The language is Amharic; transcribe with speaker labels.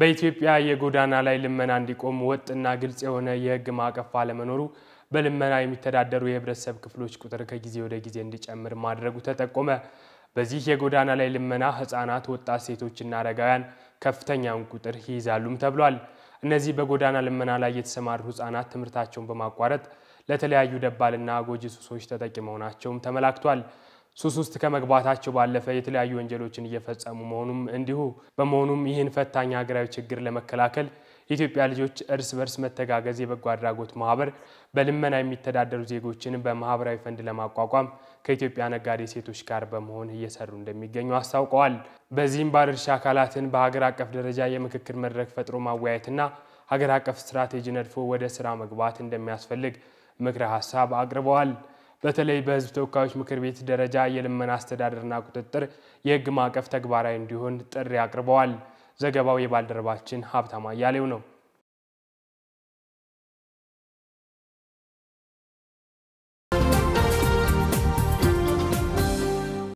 Speaker 1: በኢትዮጵያ የጎዳና ላይ ልመና እንዲቆም ወጥና ግልጽ የሆነ የሕግ ማዕቀፍ አለመኖሩ በልመና የሚተዳደሩ የህብረተሰብ ክፍሎች ቁጥር ከጊዜ ወደ ጊዜ እንዲጨምር ማድረጉ ተጠቆመ። በዚህ የጎዳና ላይ ልመና ህፃናት፣ ወጣት ሴቶችና አረጋውያን ከፍተኛውን ቁጥር ይይዛሉም ተብሏል። እነዚህ በጎዳና ልመና ላይ የተሰማሩ ህፃናት ትምህርታቸውን በማቋረጥ ለተለያዩ ደባልና ጎጂ ሱሶች ተጠቂ መሆናቸውም ተመላክቷል። ሱስ ውስጥ ከመግባታቸው ባለፈ የተለያዩ ወንጀሎችን እየፈጸሙ መሆኑም እንዲሁ በመሆኑም ይህን ፈታኝ ሀገራዊ ችግር ለመከላከል የኢትዮጵያ ልጆች እርስ በርስ መተጋገዝ የበጎ አድራጎት ማህበር በልመና የሚተዳደሩ ዜጎችን በማህበራዊ ፈንድ ለማቋቋም ከኢትዮጵያ ነጋዴ ሴቶች ጋር በመሆን እየሰሩ እንደሚገኙ አስታውቀዋል። በዚህም ባለድርሻ አካላትን በሀገር አቀፍ ደረጃ የምክክር መድረክ ፈጥሮ ማወያየትና ሀገር አቀፍ ስትራቴጂ ነድፎ ወደ ስራ መግባት እንደሚያስፈልግ ምክረ ሀሳብ አቅርበዋል። በተለይ በህዝብ ተወካዮች ምክር ቤት ደረጃ የልመና አስተዳደርና ቁጥጥር የህግ ማዕቀፍ ተግባራዊ እንዲሆን ጥሪ አቅርበዋል። ዘገባው የባልደረባችን ሀብታማ እያሌው ነው።